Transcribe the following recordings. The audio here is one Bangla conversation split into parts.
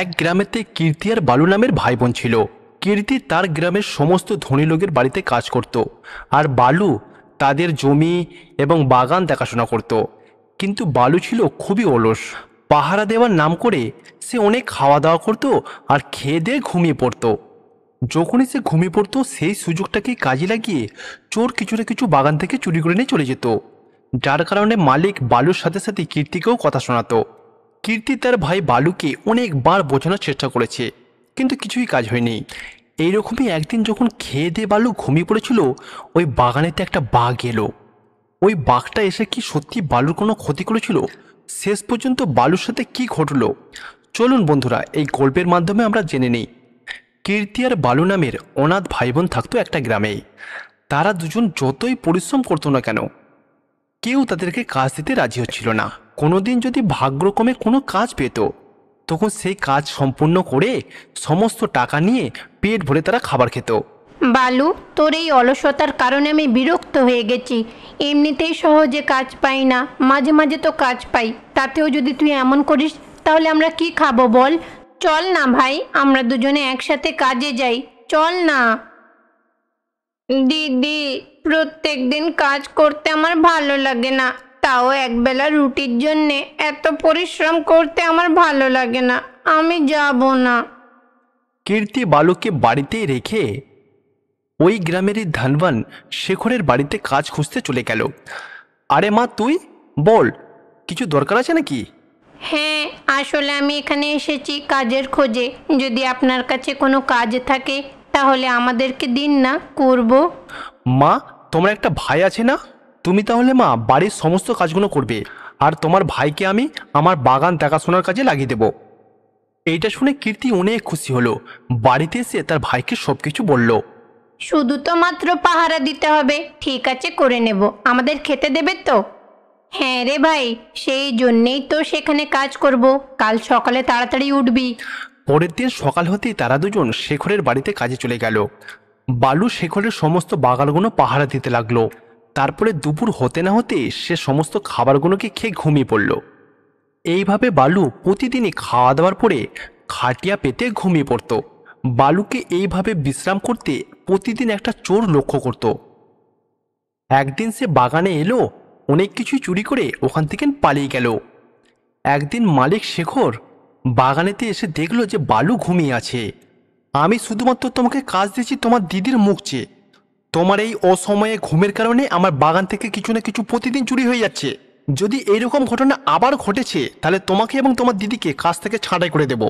এক গ্রামেতে কীর্তি আর বালু নামের ভাই বোন ছিল কীর্তি তার গ্রামের সমস্ত ধনী লোকের বাড়িতে কাজ করত আর বালু তাদের জমি এবং বাগান দেখাশোনা করত কিন্তু বালু ছিল খুবই অলস পাহারা দেওয়ার নাম করে সে অনেক খাওয়া দাওয়া করত আর খেয়ে দিয়ে ঘুমিয়ে পড়তো যখনই সে ঘুমিয়ে পড়তো সেই সুযোগটাকে কাজে লাগিয়ে চোর কিছু না কিছু বাগান থেকে চুরি করে নিয়ে চলে যেত যার কারণে মালিক বালুর সাথে সাথে কীর্তিকেও কথা শোনাতো কীর্তি তার ভাই বালুকে অনেকবার বোঝানোর চেষ্টা করেছে কিন্তু কিছুই কাজ হয়নি এইরকমই একদিন যখন খেয়ে দিয়ে বালু ঘুমিয়ে পড়েছিল ওই বাগানেতে একটা বাঘ এলো ওই বাঘটা এসে কি সত্যি বালুর কোনো ক্ষতি করেছিল শেষ পর্যন্ত বালুর সাথে কি ঘটল চলুন বন্ধুরা এই গল্পের মাধ্যমে আমরা জেনে নিই কীর্তি আর বালু নামের অনাথ ভাই বোন থাকতো একটা গ্রামে তারা দুজন যতই পরিশ্রম করতো না কেন কেউ তাদেরকে কাজ দিতে রাজি হচ্ছিল না কোনো দিন যদি ভাগ্যক্রমে কোনো কাজ পেত তখন সেই কাজ সম্পূর্ণ করে সমস্ত টাকা নিয়ে পেট ভরে তারা খাবার খেত বালু তোর এই অলসতার কারণে আমি বিরক্ত হয়ে গেছি এমনিতেই সহজে কাজ পাই না মাঝে মাঝে তো কাজ পাই তাতেও যদি তুই এমন করিস তাহলে আমরা কি খাবো বল চল না ভাই আমরা দুজনে একসাথে কাজে যাই চল না দিদি প্রত্যেক দিন কাজ করতে আমার ভালো লাগে না তাও একবেলা রুটির জন্যে এত পরিশ্রম করতে আমার ভালো লাগে না আমি যাব না কীর্তি বালুকে বাড়িতেই রেখে ওই গ্রামেরই ধানবান শেখরের বাড়িতে কাজ খুঁজতে চলে গেল আরে মা তুই বল কিছু দরকার আছে নাকি হ্যাঁ আসলে আমি এখানে এসেছি কাজের খোঁজে যদি আপনার কাছে কোনো কাজ থাকে তাহলে আমাদেরকে দিন না করব মা তোমার একটা ভাই আছে না তুমি তাহলে মা বাড়ির সমস্ত কাজগুলো করবে আর তোমার ভাইকে আমি আমার বাগান দেখাশোনার কাজে লাগিয়ে দেব এইটা শুনে কীর্তি অনেক খুশি হলো বাড়িতে এসে তার ভাইকে সব কিছু বলল শুধু তো মাত্র পাহারা দিতে হবে ঠিক আছে করে নেব আমাদের খেতে দেবে তো হ্যাঁ রে ভাই সেই জন্যেই তো সেখানে কাজ করব কাল সকালে তাড়াতাড়ি উঠবি পরের দিন সকাল হতেই তারা দুজন শেখরের বাড়িতে কাজে চলে গেল বালু শেখরের সমস্ত বাগানগুলো পাহারা দিতে লাগলো তারপরে দুপুর হতে না হতে সে সমস্ত খাবারগুলোকে খেয়ে ঘুমিয়ে পড়ল এইভাবে বালু প্রতিদিনই খাওয়া দাওয়ার পরে খাটিয়া পেতে ঘুমিয়ে পড়ত বালুকে এইভাবে বিশ্রাম করতে প্রতিদিন একটা চোর লক্ষ্য করত একদিন সে বাগানে এলো অনেক কিছুই চুরি করে ওখান থেকে পালিয়ে গেল একদিন মালিক শেখর বাগানেতে এসে দেখলো যে বালু ঘুমিয়ে আছে আমি শুধুমাত্র তোমাকে কাজ দিয়েছি তোমার দিদির মুখ চেয়ে তোমার এই অসময়ে ঘুমের কারণে আমার বাগান থেকে কিছু না কিছু প্রতিদিন চুরি হয়ে যাচ্ছে যদি এইরকম ঘটনা আবার ঘটেছে তাহলে তোমাকে এবং তোমার দিদিকে কাছ থেকে ছাঁটাই করে দেব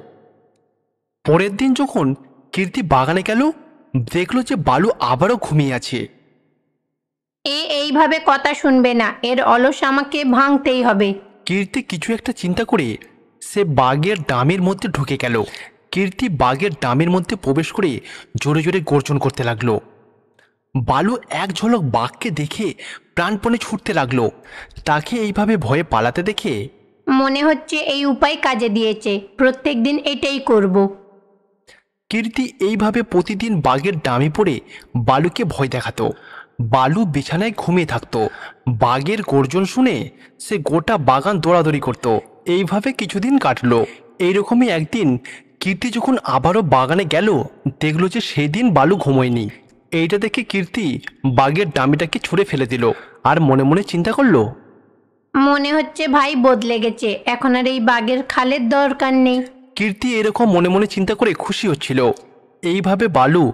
পরের দিন যখন কীর্তি বাগানে গেল দেখলো যে বালু আবারও ঘুমিয়ে আছে এ এইভাবে কথা শুনবে না এর অলস আমাকে ভাঙতেই হবে কীর্তি কিছু একটা চিন্তা করে সে বাঘের ডামের মধ্যে ঢুকে গেল কীর্তি বাঘের ডামের মধ্যে প্রবেশ করে জোরে জোরে গর্জন করতে লাগলো বালু এক ঝলক বাঘকে দেখে প্রাণপণে ছুটতে লাগলো তাকে এইভাবে ভয়ে পালাতে দেখে মনে হচ্ছে এই উপায় কাজে দিয়েছে প্রত্যেক দিন এটাই করব কীর্তি এইভাবে প্রতিদিন বাঘের ডামি পড়ে বালুকে ভয় দেখাতো বালু বিছানায় ঘুমিয়ে থাকতো বাঘের গর্জন শুনে সে গোটা বাগান দৌড়াদৌড়ি করতো এইভাবে কিছুদিন কাটলো এইরকমই একদিন কীর্তি যখন আবারও বাগানে গেল দেখলো যে সেদিন বালু ঘুমোয়নি এইটা দেখে কীর্তি বাঘের ডামিটাকে ছুঁড়ে ফেলে দিল আর মনে মনে চিন্তা করলো মনে হচ্ছে ভাই বদলে গেছে এখন আর এই বাঘের খালের দরকার নেই কীর্তি এরকম মনে মনে চিন্তা করে খুশি হচ্ছিল এইভাবে বালু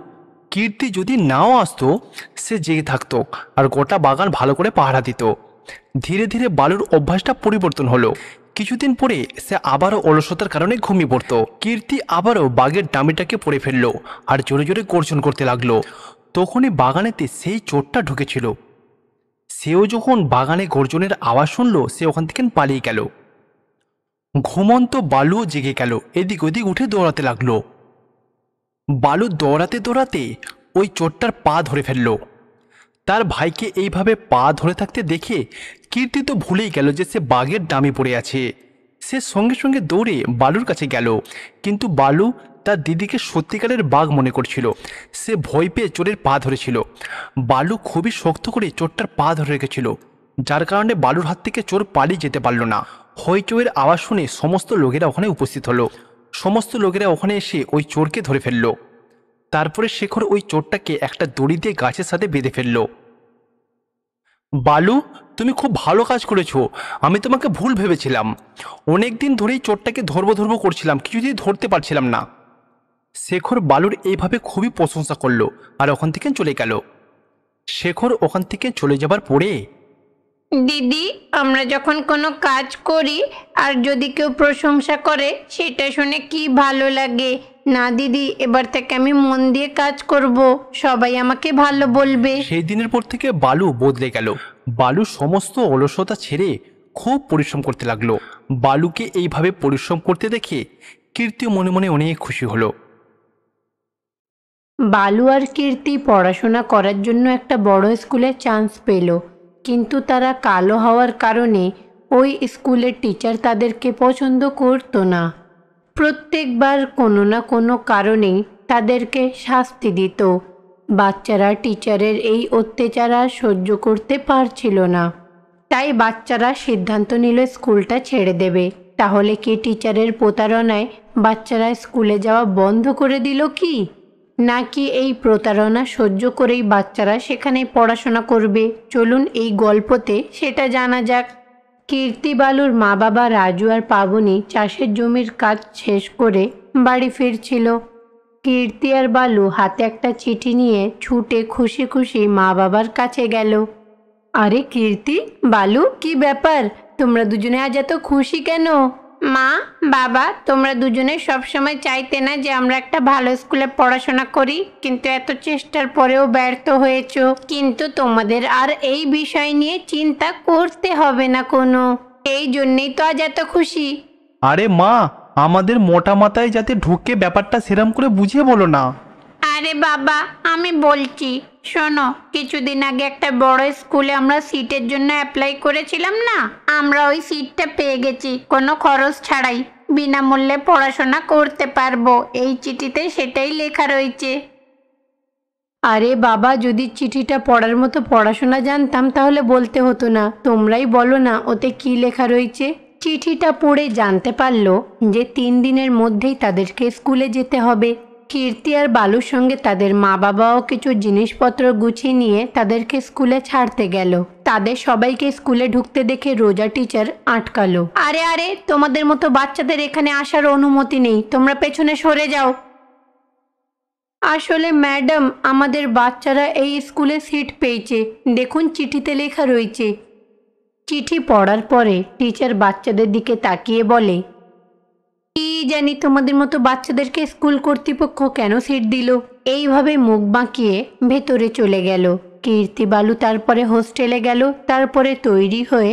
কীর্তি যদি নাও আসতো সে জেগে থাকতো আর গোটা বাগান ভালো করে পাহারা দিত ধীরে ধীরে বালুর অভ্যাসটা পরিবর্তন হলো কিছুদিন পরে সে আবারও অলসতার কারণে ঘুমিয়ে পড়তো কীর্তি আবারও বাঘের ডামিটাকে পড়ে ফেললো আর জোরে জোরে গর্জন করতে লাগলো তখনই বাগানেতে সেই চোরটা ঢুকেছিল সেও যখন বাগানে গর্জনের আওয়াজ শুনল সে ওখান থেকে পালিয়ে গেল ঘুমন্ত বালুও জেগে গেল এদিক ওদিক উঠে দৌড়াতে লাগলো বালু দৌড়াতে দৌড়াতে ওই চোরটার পা ধরে ফেলল তার ভাইকে এইভাবে পা ধরে থাকতে দেখে কীর্তি তো ভুলেই গেল যে সে বাঘের দামে পড়ে আছে সে সঙ্গে সঙ্গে দৌড়ে বালুর কাছে গেল কিন্তু বালু তার দিদিকে সত্যিকারের বাঘ মনে করছিল সে ভয় পেয়ে চোরের পা ধরেছিল বালু খুবই শক্ত করে চোরটার পা ধরে রেখেছিল যার কারণে বালুর হাত থেকে চোর পালিয়ে যেতে পারল না হইচৌয়ের আওয়াজ শুনে সমস্ত লোকেরা ওখানে উপস্থিত হলো সমস্ত লোকেরা ওখানে এসে ওই চোরকে ধরে ফেলল তারপরে শেখর ওই চোরটাকে একটা দড়ি দিয়ে গাছের সাথে বেঁধে ফেলল বালু তুমি খুব ভালো কাজ করেছ আমি তোমাকে ভুল ভেবেছিলাম অনেক দিন ধরেই চোরটাকে ধরবো ধরবো করছিলাম কিছুতেই ধরতে পারছিলাম না শেখর বালুর এইভাবে খুবই প্রশংসা করলো আর ওখান থেকে চলে গেল শেখর ওখান থেকে চলে যাবার পরে দিদি আমরা যখন কোনো কাজ করি আর যদি কেউ প্রশংসা করে সেটা শুনে কি ভালো লাগে না দিদি এবার থেকে আমি মন দিয়ে কাজ করব সবাই আমাকে ভালো বলবে সেই দিনের পর থেকে বালু বদলে গেল বালু সমস্ত অলসতা ছেড়ে খুব পরিশ্রম করতে লাগলো বালুকে এইভাবে পরিশ্রম করতে দেখে কীর্তি মনে মনে অনেক খুশি হলো বালু আর কীর্তি পড়াশোনা করার জন্য একটা বড় স্কুলে চান্স পেল কিন্তু তারা কালো হওয়ার কারণে ওই স্কুলের টিচার তাদেরকে পছন্দ করত না প্রত্যেকবার কোনো না কোনো কারণে তাদেরকে শাস্তি দিত বাচ্চারা টিচারের এই অত্যাচার আর সহ্য করতে পারছিল না তাই বাচ্চারা সিদ্ধান্ত নিল স্কুলটা ছেড়ে দেবে তাহলে কি টিচারের প্রতারণায় বাচ্চারা স্কুলে যাওয়া বন্ধ করে দিল কি নাকি এই প্রতারণা সহ্য করেই বাচ্চারা সেখানে পড়াশোনা করবে চলুন এই গল্পতে সেটা জানা যাক কীর্তি বালুর মা বাবা রাজু আর পাবনি চাষের জমির কাজ শেষ করে বাড়ি ফিরছিল কীর্তি আর বালু হাতে একটা চিঠি নিয়ে ছুটে খুশি খুশি মা বাবার কাছে গেল আরে কীর্তি বালু কি ব্যাপার তোমরা দুজনে আজ এত খুশি কেন মা বাবা তোমরা দুজনে সবসময় চাইতে না যে আমরা একটা ভালো স্কুলে পড়াশোনা করি কিন্তু এত চেষ্টার পরেও ব্যর্থ হয়েছ কিন্তু তোমাদের আর এই বিষয় নিয়ে চিন্তা করতে হবে না কোনো এই জন্যেই তো আজ এত খুশি আরে মা আমাদের মোটা মাথায় যাতে ঢুকে ব্যাপারটা সেরম করে বুঝিয়ে বলো না আরে বাবা আমি বলছি শোনো কিছুদিন আগে একটা বড় স্কুলে আমরা সিটের জন্য অ্যাপ্লাই করেছিলাম না আমরা ওই সিটটা পেয়ে গেছি কোনো খরচ ছাড়াই বিনামূল্যে পড়াশোনা করতে পারবো এই চিঠিতে সেটাই লেখা রয়েছে আরে বাবা যদি চিঠিটা পড়ার মতো পড়াশোনা জানতাম তাহলে বলতে হতো না তোমরাই বলো না ওতে কি লেখা রয়েছে চিঠিটা পড়ে জানতে পারলো যে তিন দিনের মধ্যেই তাদেরকে স্কুলে যেতে হবে কীর্তি আর বালুর সঙ্গে তাদের মা বাবাও কিছু জিনিসপত্র গুছিয়ে নিয়ে তাদেরকে স্কুলে ছাড়তে গেল তাদের সবাইকে স্কুলে ঢুকতে দেখে রোজা টিচার আটকালো আরে আরে তোমাদের মতো বাচ্চাদের এখানে আসার অনুমতি নেই তোমরা পেছনে সরে যাও আসলে ম্যাডাম আমাদের বাচ্চারা এই স্কুলে সিট পেয়েছে দেখুন চিঠিতে লেখা রয়েছে চিঠি পড়ার পরে টিচার বাচ্চাদের দিকে তাকিয়ে বলে কি জানি তোমাদের মতো বাচ্চাদেরকে স্কুল কর্তৃপক্ষ কেন সিট দিল এইভাবে মুখ বাঁকিয়ে ভেতরে চলে গেল কীর্তিবালু তারপরে হোস্টেলে গেল তারপরে তৈরি হয়ে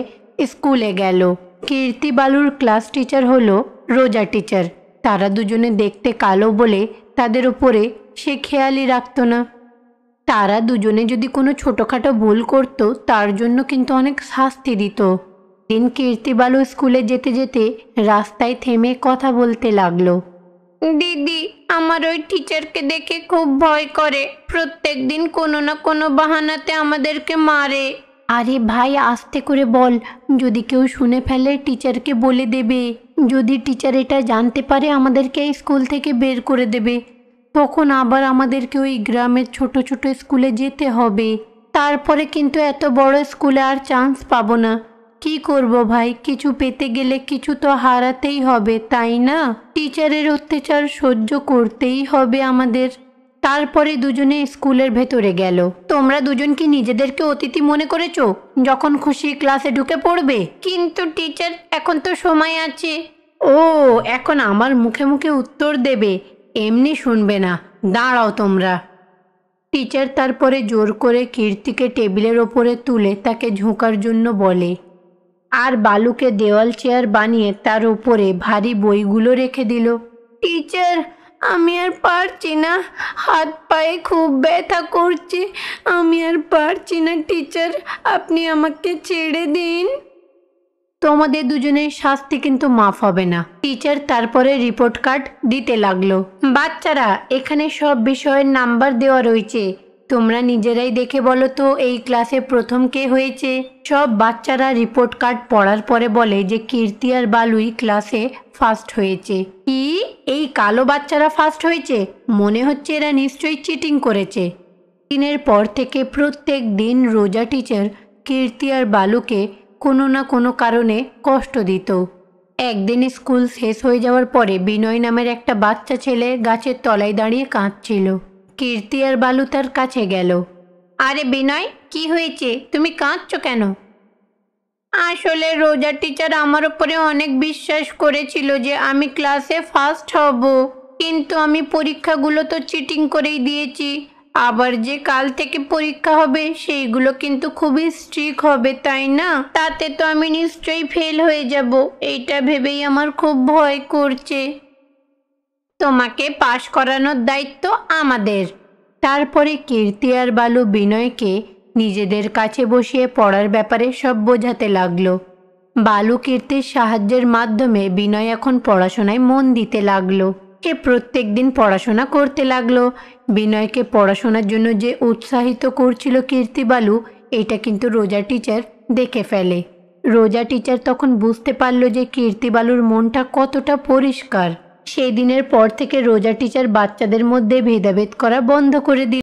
স্কুলে গেল কীর্তিবালুর ক্লাস টিচার হলো রোজা টিচার তারা দুজনে দেখতে কালো বলে তাদের ওপরে সে খেয়ালই রাখত না তারা দুজনে যদি কোনো ছোটোখাটো ভুল করত তার জন্য কিন্তু অনেক শাস্তি দিত দিন কীর্তিবালু স্কুলে যেতে যেতে রাস্তায় থেমে কথা বলতে লাগলো দিদি আমার ওই টিচারকে দেখে খুব ভয় করে প্রত্যেক দিন কোনো না কোনো বাহানাতে আমাদেরকে মারে আরে ভাই আস্তে করে বল যদি কেউ শুনে ফেলে টিচারকে বলে দেবে যদি টিচার এটা জানতে পারে আমাদেরকে স্কুল থেকে বের করে দেবে তখন আবার আমাদেরকে ওই গ্রামের ছোট ছোট স্কুলে যেতে হবে তারপরে কিন্তু এত বড় স্কুলে আর চান্স পাবো না কি করব ভাই কিছু পেতে গেলে কিছু তো হারাতেই হবে তাই না টিচারের অত্যাচার সহ্য করতেই হবে আমাদের তারপরে দুজনে স্কুলের ভেতরে গেল তোমরা দুজন কি নিজেদেরকে অতিথি মনে করেছো যখন খুশি ক্লাসে ঢুকে পড়বে কিন্তু টিচার এখন তো সময় আছে ও এখন আমার মুখে মুখে উত্তর দেবে এমনি শুনবে না দাঁড়াও তোমরা টিচার তারপরে জোর করে কীর্তিকে টেবিলের ওপরে তুলে তাকে ঝোঁকার জন্য বলে আর বালুকে দেওয়াল চেয়ার বানিয়ে তার উপরে ভারী বইগুলো রেখে দিল টিচার আমি আর পারছি না হাত পায়ে খুব ব্যথা করছে আমি আর পারছি না টিচার আপনি আমাকে ছেড়ে দিন তোমাদের দুজনের শাস্তি কিন্তু মাফ হবে না টিচার তারপরে রিপোর্ট কার্ড দিতে লাগলো বাচ্চারা এখানে সব বিষয়ের নাম্বার দেওয়া রয়েছে তোমরা নিজেরাই দেখে বলো তো এই ক্লাসে প্রথম কে হয়েছে সব বাচ্চারা রিপোর্ট কার্ড পড়ার পরে বলে যে কীর্তি আর বালুই ক্লাসে ফার্স্ট হয়েছে কি এই কালো বাচ্চারা ফার্স্ট হয়েছে মনে হচ্ছে এরা নিশ্চয়ই চিটিং করেছে দিনের পর থেকে প্রত্যেক দিন রোজা টিচার কীর্তি আর বালুকে কোনো না কোনো কারণে কষ্ট দিত একদিন স্কুল শেষ হয়ে যাওয়ার পরে বিনয় নামের একটা বাচ্চা ছেলে গাছের তলায় দাঁড়িয়ে কাঁদছিল কীর্তি আর বালু তার কাছে গেল আরে বিনয় কি হয়েছে তুমি কাঁদছো কেন আসলে রোজা টিচার আমার উপরে অনেক বিশ্বাস করেছিল যে আমি ক্লাসে ফার্স্ট হব কিন্তু আমি পরীক্ষাগুলো তো চিটিং করেই দিয়েছি আবার যে কাল থেকে পরীক্ষা হবে সেইগুলো কিন্তু খুবই স্ট্রিক হবে তাই না তাতে তো আমি নিশ্চয়ই ফেল হয়ে যাব এইটা ভেবেই আমার খুব ভয় করছে তোমাকে পাশ করানোর দায়িত্ব আমাদের তারপরে কীর্তি আর বালু বিনয়কে নিজেদের কাছে বসিয়ে পড়ার ব্যাপারে সব বোঝাতে লাগলো বালু কীর্তির সাহায্যের মাধ্যমে বিনয় এখন পড়াশোনায় মন দিতে লাগলো কে প্রত্যেক দিন পড়াশোনা করতে লাগলো বিনয়কে পড়াশোনার জন্য যে উৎসাহিত করছিল কীর্তি বালু এটা কিন্তু রোজা টিচার দেখে ফেলে রোজা টিচার তখন বুঝতে পারলো যে কীর্তি বালুর মনটা কতটা পরিষ্কার সেই দিনের পর থেকে রোজা টিচার বাচ্চাদের মধ্যে ভেদাভেদ করা বন্ধ করে দিল